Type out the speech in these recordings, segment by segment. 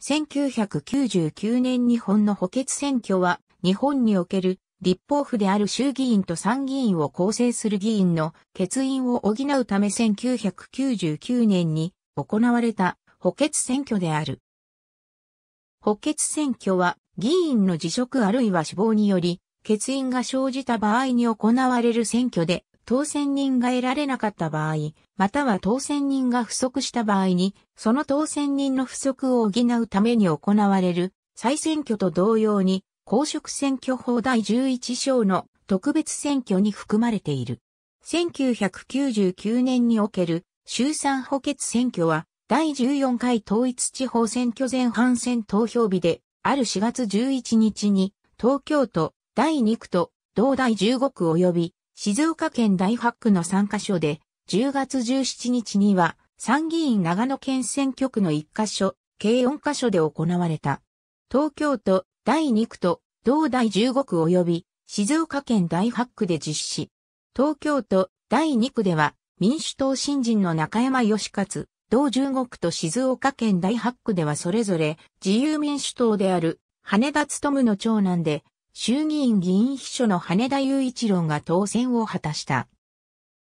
1999年日本の補欠選挙は、日本における立法府である衆議院と参議院を構成する議員の欠員を補うため1999年に行われた補欠選挙である。補欠選挙は議員の辞職あるいは死亡により欠員が生じた場合に行われる選挙で当選人が得られなかった場合、または当選人が不足した場合に、その当選人の不足を補うために行われる再選挙と同様に、公職選挙法第11章の特別選挙に含まれている。1999年における衆参補欠選挙は、第14回統一地方選挙前半戦投票日で、ある4月11日に、東京都第2区と同第15区及び静岡県大8区の3カ所で、10月17日には参議院長野県選挙区の1カ所、計4カ所で行われた。東京都第2区と同第15区及び静岡県大8区で実施。東京都第2区では民主党新人の中山義勝、同15区と静岡県大8区ではそれぞれ自由民主党である羽田務の長男で衆議院議員秘書の羽田雄一郎が当選を果たした。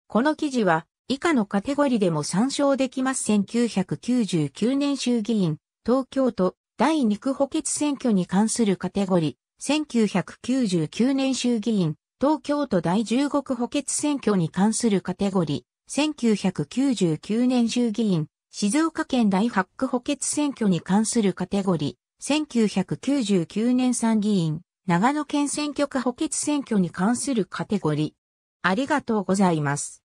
この記事は以下のカテゴリでも参照できます。1999年衆議院、東京都第2区補欠選挙に関するカテゴリ、1999年衆議院、東京都第15区補欠選挙に関するカテゴリ、1999年衆議院、静岡県第8区補欠選挙に関するカテゴリ、1999年参議院、長野県選挙区補欠選挙に関するカテゴリ。ありがとうございます。